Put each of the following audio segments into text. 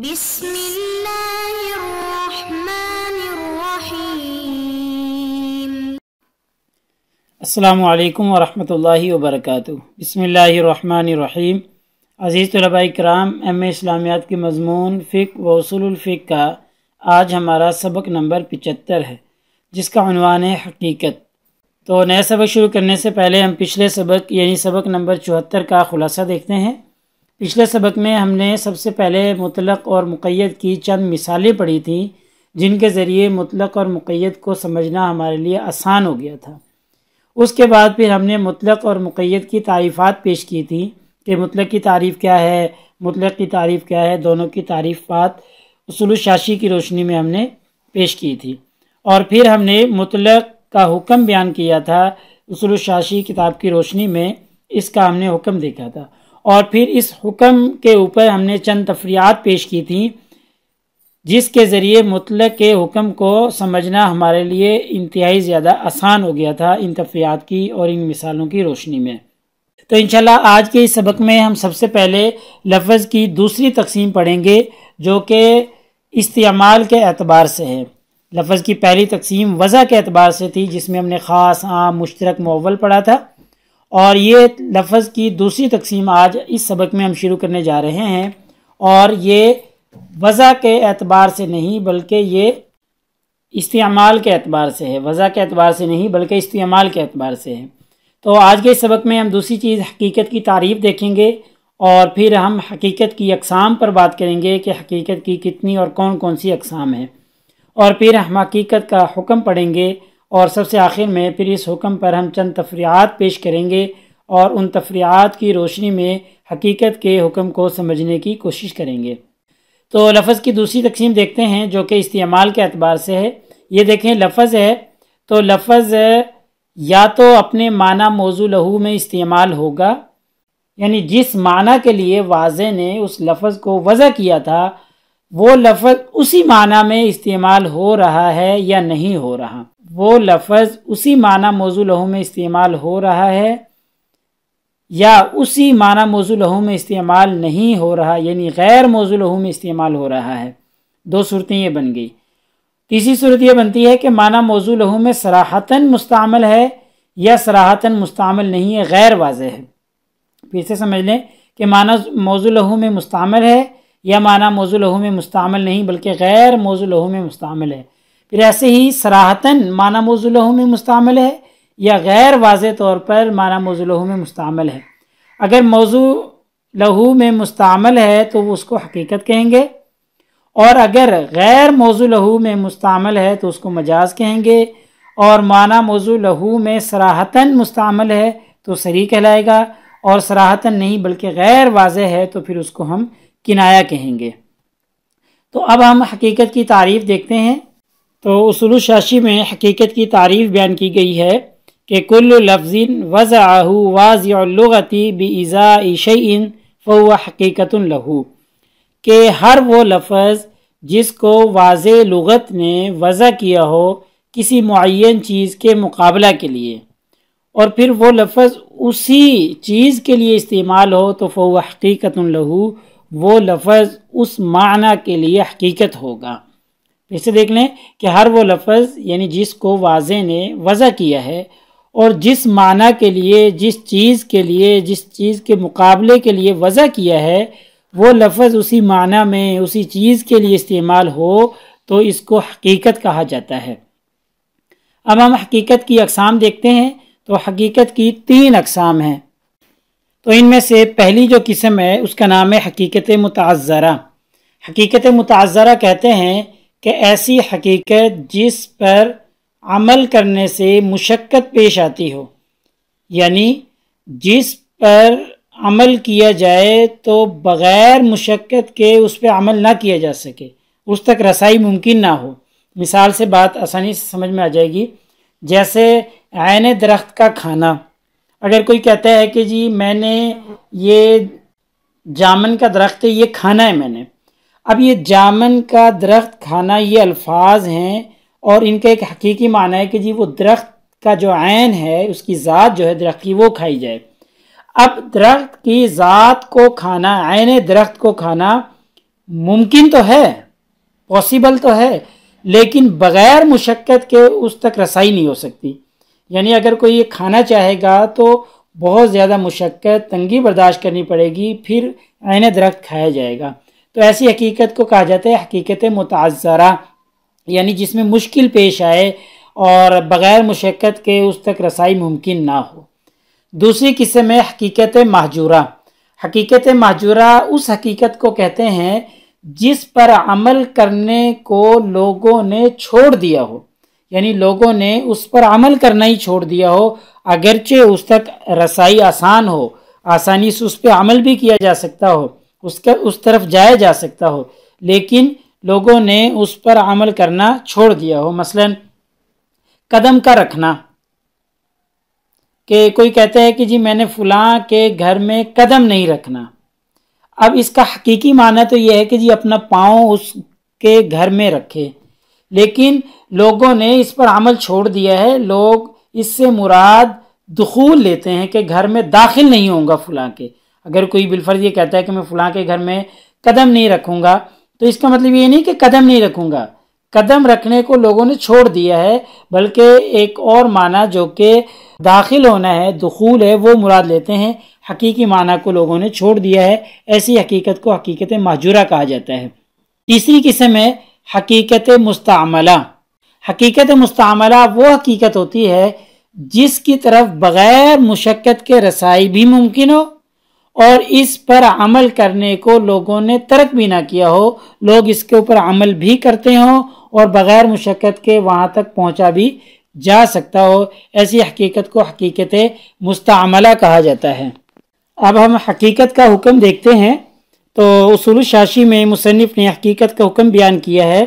بسم الله الرحمن الرحيم बसमीम अज़ीज़ तलबा कराम एम ए इस्लामियात के मजमून फ़िक व उसूलफ़िक का आज हमारा सबक नंबर पिचहत्तर है जिसका अनवान है हकीकत तो नया सबक शुरू करने से पहले हम पिछले सबक यानी सबक नंबर चौहत्तर का ख़ुलासा देखते हैं पिछले सबक में हमने सबसे पहले मुतलक और मुक़ैद की चंद मिसालें पढ़ी थी जिनके ज़रिए मुतलक और मुक़ैद को समझना हमारे लिए आसान हो गया था उसके बाद फिर हमने मुतलक और मुक़ैद की तारीफ़ात पेश की थी कि मुतलक की तारीफ़ क्या है मुतलक की तारीफ़ क्या है दोनों की तारीफ़ात उसूल शाशी की रोशनी में हमने पेश की थी और फिर हमने मुतलक का हुक्म बयान किया था उसूल शाशी किताब की रोशनी में इसका हमने हुक्म देखा था और फिर इस हुक्म के ऊपर हमने चंद तफरियात पेश की थी जिसके ज़रिए मुतल के हुक्म को समझना हमारे लिए इंतहाई ज़्यादा आसान हो गया था इन तफरियात की और इन मिसालों की रोशनी में तो इन आज के इस सबक में हम सबसे पहले लफ्ज़ की दूसरी तकसीम पढ़ेंगे जो कि इस्तेमाल के अतबार से है लफज की पहली तकसीम वज़ा के अतबार से थी जिसमें हमने ख़ास आम मुश्तरक मवल पढ़ा था और ये लफ्ज़ की दूसरी तकसीम आज इस सबक में हम शुरू करने जा रहे हैं और ये वज़ा के एतबार से नहीं बल्कि ये इस्तेमाल के एतबार से है वज़ा के एतबार से नहीं बल्कि इस्तेमाल के एतबार से है तो आज के सबक में हम दूसरी चीज़ हकीकत की तारीफ देखेंगे और फिर हम हकीकत की अकसाम पर बात करेंगे कि हकीकत की कितनी और कौन कौन सी अकसाम है और फिर हम हकीकत का हुक्म पढ़ेंगे और सबसे आखिर में फिर इस हुक्म पर हम चंद तफरियात पेश करेंगे और उन तफरियात की रोशनी में हकीकत के हुक्म को समझने की कोशिश करेंगे तो लफ्ज़ की दूसरी तकसीम देखते हैं जो कि इस्तेमाल के अतबार से है ये देखें लफ्ज़ है तो लफ्ज़ या तो अपने माना मौजू लहू में इस्तेमाल होगा यानी जिस माना के लिए वाज ने उस लफ्ज़ को वज़ा किया था वो लफज उसी माना में इस्तेमाल हो रहा है या नहीं हो रहा वो लफज उसी माना मौजू लहू में इस्तेमाल हो रहा है या उसी माना मौजू लहू में इस्तेमाल नहीं हो रहा यानी गैर मौजू लहू में इस्तेमाल हो रहा है दो सूरतें ये बन गई तीसरी सूरत यह बनती है कि माना मौजू लहू में सराहतन मुस्तमल है या सराहतन मुस्तमल नहीं है गैर वाज है फिर से समझ लें कि माना मौजू लहू में मुस्तमल है यह माना मौजू लहू में मुस्तमल नहीं बल्कि गैर मौजू लहू में मुस्तमल है फिर ऐसे ही सराहतन माना मौजू लहू में मुस्तमल है या गैर वाज तौर पर माना मौजू लहू में मुस्तमल है अगर मौजू लहू में मुस्तमल है तो वो उसको हकीकत कहेंगे और अगर गैर मौजू लहू में मुस्तमल है तो उसको मजाज कहेंगे और माना मौजू लहू में सराहतन मुस्तमल है तो सरी कहलाएगा और सराहतन नहीं बल्कि गैर वाज है तो फिर उसको हम किनाया कहेंगे तो अब हम हकीकत की तारीफ देखते हैं तो उसूल शाशी में हकीकत की तारीफ बयान की गई है कि कुल लफ्ज़िन वज़ाहू वाज़लगती बज़ा शन फ़ुआ हकीकत लहू के हर वो लफज जिसको वाज लगत ने वज़ा किया हो किसी मुन चीज़ के मुकाबला के लिए और फिर वो लफज उसी चीज़ के लिए इस्तेमाल हो तो फ़ुआ हकीकत लहू वो लफज उस माना के लिए हकीकत होगा फिर से देख लें कि हर वो लफज यानी जिसको वाजे ने वज़ा किया है और जिस माना के लिए जिस चीज़ के लिए जिस चीज़ के मुकाबले के लिए वज़ा किया है वो लफज उसी माना में उसी चीज़ के लिए इस्तेमाल हो तो इसको हकीकत कहा जाता है अब हम हकीकत की अकसाम देखते हैं तो हकीकत की तीन अकसाम हैं तो इनमें से पहली जो किस्म है उसका नाम है हकीकत मुताज़रा हकीकत मुताज़रा कहते हैं कि ऐसी हकीकत जिस पर अमल करने से मुशक्क़त पेश आती हो यानी जिस पर अमल किया जाए तो बग़ैर मुशक्क़त के उस पर अमल ना किया जा सके उस तक रसाई मुमकिन ना हो मिसाल से बात आसानी से समझ में आ जाएगी जैसे आयन दरख्त का खाना अगर कोई कहता है कि जी मैंने ये जामन का दरख्त है ये खाना है मैंने अब ये जामन का दरख्त खाना ये अल्फाज हैं और इनका एक हकीकी माना है कि जी वो दरख्त का जो आयन है उसकी ज़ात जो है दरख्त की वो खाई जाए अब दरख्त की ज़ात को खाना आयन दरख्त को खाना मुमकिन तो है पॉसिबल तो है लेकिन बग़ैर मुशक्क़त के उस तक रसाई नहीं हो सकती यानी अगर कोई ये खाना चाहेगा तो बहुत ज़्यादा मुशक्क़त तंगी बर्दाश्त करनी पड़ेगी फिर आने दरख्त खाया जाएगा तो ऐसी हकीकत को कहा जाता है हकीकत मुताज़रा यानी जिसमें मुश्किल पेश आए और बग़ैर मुशक्क़त के उस तक रसाई मुमकिन ना हो दूसरी किस्म है हकीकत महजूरा हकीकत महजूरा उस हकीकत को कहते हैं जिस पर अमल करने को लोगों ने छोड़ दिया हो यानी लोगों ने उस पर अमल करना ही छोड़ दिया हो अगरचे उस तक रसाई आसान हो आसानी से उस पर अमल भी किया जा सकता हो उसका उस तरफ जाया जा सकता हो लेकिन लोगों ने उस पर अमल करना छोड़ दिया हो मसलन कदम का रखना कि कोई कहता है कि जी मैंने फुला के घर में कदम नहीं रखना अब इसका हकीकी माना तो यह है कि जी अपना पाँव उसके घर में रखे लेकिन लोगों ने इस पर अमल छोड़ दिया है लोग इससे मुराद दखूल लेते हैं कि घर में दाखिल नहीं होगा फलां के अगर कोई बिलफर्ज ये कहता है कि मैं फलां के घर में कदम नहीं रखूँगा तो इसका मतलब ये नहीं कि कदम नहीं रखूँगा कदम रखने को लोगों ने छोड़ दिया है बल्कि एक और माना जो कि दाखिल होना है दखूल है वो मुराद लेते हैं हकीकी माना को लोगों ने छोड़ दिया है ऐसी हकीकत को हकीकत महजूरा कहा जाता है तीसरी किस्म है हकीकत मुस्तमला हकीकत मुस्तमला वो हकीकत होती है जिसकी तरफ बग़ैर मुशक्क़त के रसाई भी मुमकिन हो और इस पर अमल करने को लोगों ने तर्क भी ना किया हो लोग इसके ऊपर अमल भी करते हों और बग़ैर मुशक्क़त के वहाँ तक पहुँचा भी जा सकता हो ऐसी हकीकत को हकीकत मुस्तमला कहा जाता है अब हम हकीकत का हुक्म देखते हैं तो उसूल शाशी में मुसनफ़ ने हकीकत का हुक्म बयान किया है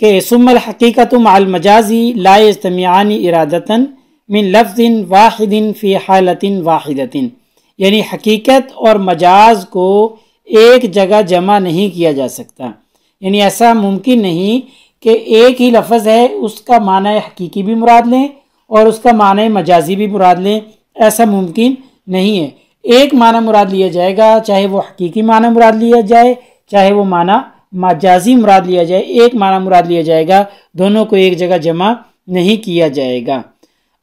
कि सुमल हकीकत मालमजाजी लाए इस्तमियान इरादतन मिन लफ्ज़िन वाहिदिन फ़ी हालतिन वाहिदतिन यानी हकीकत और मजाज को एक जगह जमा नहीं किया जा सकता यानी ऐसा मुमकिन नहीं कि एक ही लफ्ज़ है उसका माना हकीकी भी मुराद लें और उसका माना मजाजी भी मुराद लें ऐसा मुमकिन नहीं है एक माना मुराद लिया जाएगा चाहे वो हकीकी माना मुराद लिया जाए चाहे वो माना माजाजी मुराद लिया जाए एक माना मुराद लिया जाएगा दोनों को एक जगह जमा नहीं किया जाएगा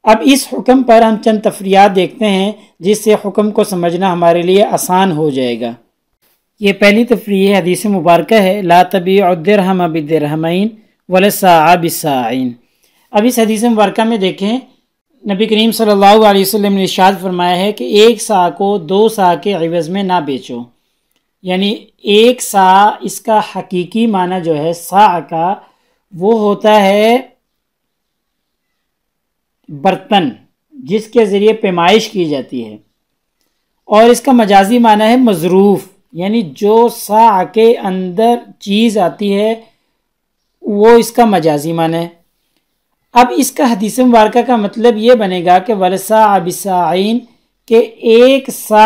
अब इस हुक्म पर हम चंद तफरियात देखते हैं जिससे हुक्म को समझना हमारे लिए आसान हो जाएगा ये पहली तफरी हदीस मुबारक है ला तबी उदरहम अबिदरहमैन वलसाबिसाइन अब इस हदीस मुबारक में देखें नबी करीम सल्लल्लाहु अलैहि वसल्लम ने इशाद फरमाया है कि एक सा को दो सा के अवज़ में ना बेचो यानी एक सा इसका हकीकी माना जो है सा का वो होता है बर्तन जिसके ज़रिए पैमाइश की जाती है और इसका मजाजी माना है मजरूफ़ यानी जो सा के अंदर चीज़ आती है वो इसका मजाजी माना है अब इसका हदीस मुबारक का मतलब ये बनेगा कि वलसा अबिसाइन के एक सा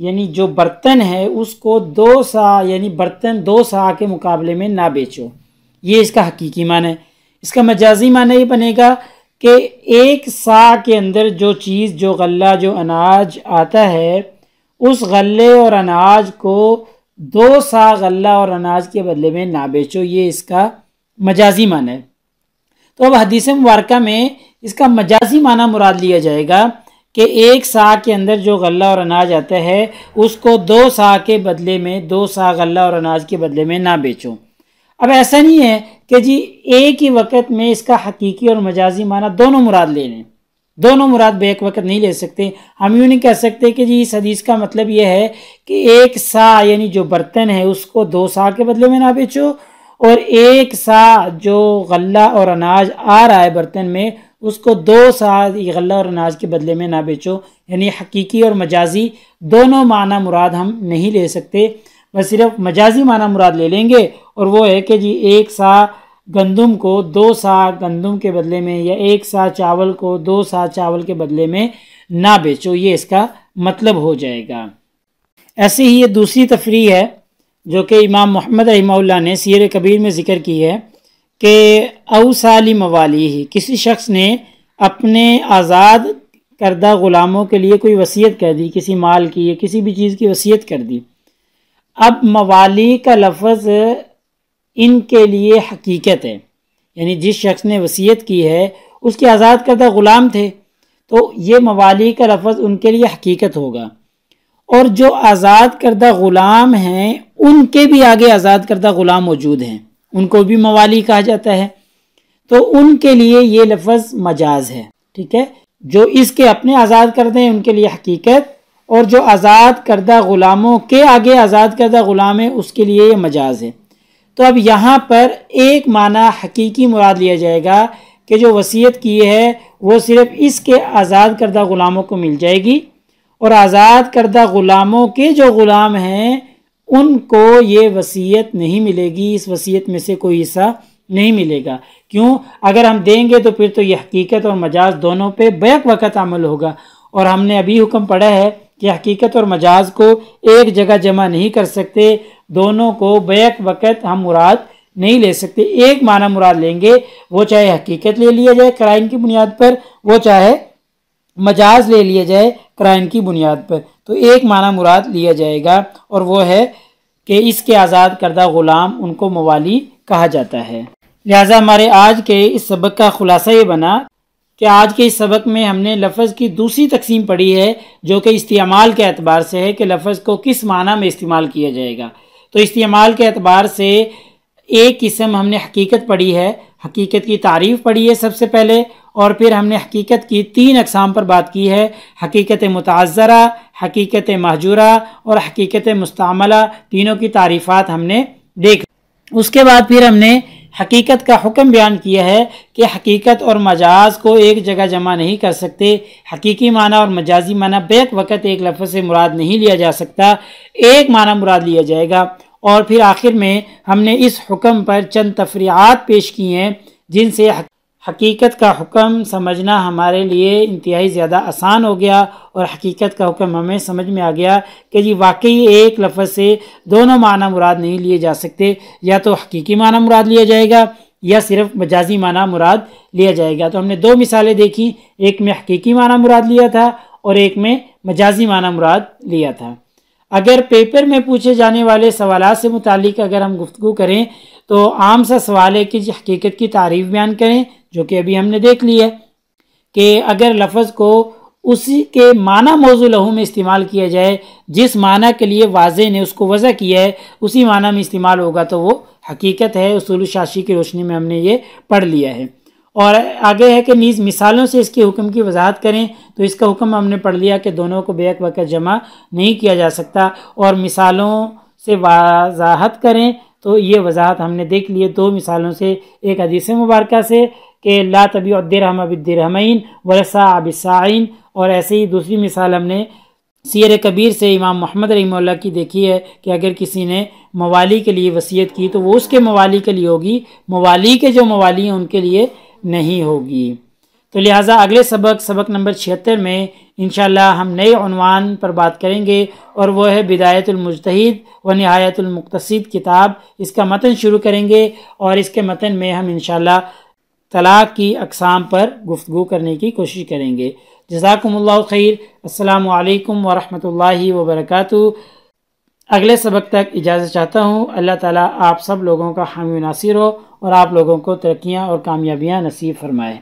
यानी जो बर्तन है उसको दो सा यानी बर्तन दो सा के मुकाबले में ना बेचो ये इसका हकीकी मान है इसका मजाजी मान ये बनेगा कि एक सा के अंदर जो चीज़ जो गला जो अनाज आता है उस गले और अनाज को दो सा गल्ला और अनाज के बदले में ना बेचो ये इसका मजाजी मान है तो अब हदीस मुबारका में इसका मजाजी माना मुराद लिया जाएगा कि एक सा के अंदर जो गला और अनाज आता है उसको दो सा के बदले में दो सा गल्ला और अनाज के बदले में ना बेचो अब ऐसा नहीं है कि जी एक ही वक्त में इसका हकीकी और मजाजी माना दोनों मुराद ले लें दोनों मुराद बेक वक्त नहीं ले सकते हम यूँ नहीं कह सकते कि जी इस हदीस का मतलब यह है कि एक सा यानी जो बर्तन है उसको दो सा के बदले में ना बेचो और एक सा जो गला और अनाज आ रहा है बर्तन में उसको दो सा गल्ला और अनाज के बदले में ना बेचो यानी हकीकी और मजाजी दोनों माना मुराद हम नहीं ले सकते बस सिर्फ मजाजी माना मुराद ले लेंगे और वो है कि जी एक सा गंदम को दो सा गंदम के बदले में या एक सा चावल को दो सा चावल के बदले में ना बेचो ये इसका मतलब हो जाएगा ऐसे ही ये दूसरी तफरी है जो कि इमाम मोहम्मद रहमल्ला ने सीर कबीर में ज़िक्र की है कि अवसाली मवाली ही किसी शख्स ने अपने आज़ाद करदा ग़ुलामों के लिए कोई वसीयत कर दी किसी माल की या किसी भी चीज़ की वसीयत कर दी अब मवाली का लफज इनके लिए हकीकत है यानी जिस शख्स ने वसीयत की है उसके आज़ाद करदा ग़ुलाम थे तो ये मवाली का लफ्ज़ उनके लिए हकीकत होगा और जो आज़ाद करदा ग़ुलाम हैं उनके भी आगे आज़ाद करदा ग़ुलाम मौजूद हैं उनको भी मवाली कहा जाता है तो उनके लिए ये लफज मजाज है ठीक है जो इसके अपने आज़ाद करदे हैं उनके लिए हकीकत और जो आज़ाद करदा ग़ुलामों के आगे आज़ाद करदा ग़ुलाम है उसके लिए ये मजाज है तो अब यहाँ पर एक माना हकीकी मुराद लिया जाएगा कि जो वसीयत की है वो सिर्फ़ इसके आज़ाद करदा ग़ुलामों को मिल जाएगी और आज़ाद करदा ग़ुलामों के जो ग़ुलाम हैं उनको ये वसीयत नहीं मिलेगी इस वसीयत में से कोई हिस्सा नहीं मिलेगा क्यों अगर हम देंगे तो फिर तो ये हकीकत और मजाज दोनों पे बैक वक़्त अमल होगा और हमने अभी हुक्म पढ़ा है कि हकीकत और मजाज को एक जगह जमा नहीं कर सकते दोनों को बैक वक़्त हम मुराद नहीं ले सकते एक माना मुराद लेंगे वो चाहे हकीकत ले लिया जाए क्राइम की बुनियाद पर वो चाहे मजाज ले लिया जाए क्राइम की बुनियाद पर तो एक माना मुराद लिया जाएगा और वो है कि इसके आज़ाद करदा ग़ुलाम उनको मवाली कहा जाता है लिहाजा हमारे आज के इस सबक का ख़ुलासा ये बना कि आज के इस सबक में हमने लफ्ज़ की दूसरी तकसीम पढ़ी है जो कि इस्तेमाल के अतबार से है कि लफ्ज़ को किस माना में इस्तेमाल किया जाएगा तो इस्तेमाल के अतबार से एक किस्म हमने हकीकत पढ़ी है हकीकत की तारीफ़ पढ़ी है सबसे पहले और फिर हमने हकीकत की तीन अकसाम पर बात की है हकीकत मुताज़रा हकीकत महजूरा और हकीकत मुस्तमला तीनों की तारीफ़ात हमने देख उसके बाद फिर हमने हकीकत का हुक्म बयान किया है कि हकीकत और मजाज को एक जगह जमा नहीं कर सकते हकीकी माना और मजाजी माना बेक वक़्त एक लफ्ज़ से मुराद नहीं लिया जा सकता एक माना मुराद लिया जाएगा और फिर आखिर में हमने इस हुक्म पर चंद तफरियात पेश की हैं जिनसे हकीकत का हुक्म समझना हमारे लिए इंतहाई ज़्यादा आसान हो गया और हकीकत का हुक्म हमें समझ में आ गया कि जी वाकई एक लफ्ज़ से दोनों माना मुराद नहीं लिए जा सकते या तो हकीकी माना मुराद लिया जाएगा या सिर्फ मजाजी माना मुराद लिया जाएगा तो हमने दो मिसालें देखी एक में हकीकी माना मुराद लिया था और एक में मजाजी माना मुराद लिया था अगर पेपर में पूछे जाने वाले सवाल से मुतल अगर हम गुफ्तु करें तो आम सा सवाल है कि हकीकत की तारीफ बयान करें जो कि अभी हमने देख ली है कि अगर लफ्ज़ को उसी के माना मौजू लहू में इस्तेमाल किया जाए जिस माना के लिए वाज ने उसको वजह किया है उसी माना में इस्तेमाल होगा तो वो हकीकत है उसूल शाशी की रोशनी में हमने ये पढ़ लिया है और आगे है कि नीज़ मिसालों से इसके हुक्म की वजाहत करें तो इसका हुक्म हमने पढ़ लिया कि दोनों को बेक वक़्त जमा नहीं किया जा सकता और मिसालों से वजाहत करें तो ये वजाहत हमने देख लिए दो मिसालों से एक अदीस मुबारक से कि ला तबी उद्दरहम अबिद्दरहमैन वरसा अबिसाइन और ऐसे ही दूसरी मिसाल हमने सीर कबीर से इमाम मोहम्मद रही की देखी है कि अगर किसी ने मवाली के लिए वसीयत की तो वो उसके मवाली के लिए होगी मवाली के जो मवाली हैं उनके लिए नहीं होगी तो लिहाजा अगले सबक सबक नंबर छिहत्तर में इन हम नए अनवान पर बात करेंगे और वह है बिदायतमजतहद व नहायतमकतसद किताब इसका मतन शुरू करेंगे और इसके मतन में हम इन तलाक़ की अकसाम पर गुफ्तु करने की कोशिश करेंगे जजाकमल खैर अल्लाम वरहमल वबरक अगले सबक तक इजाज़त चाहता हूँ अल्लाह ताला आप सब लोगों का हामी नासिर हो और आप लोगों को तरक्याँ और कामयाबियाँ नसीब फरमाएँ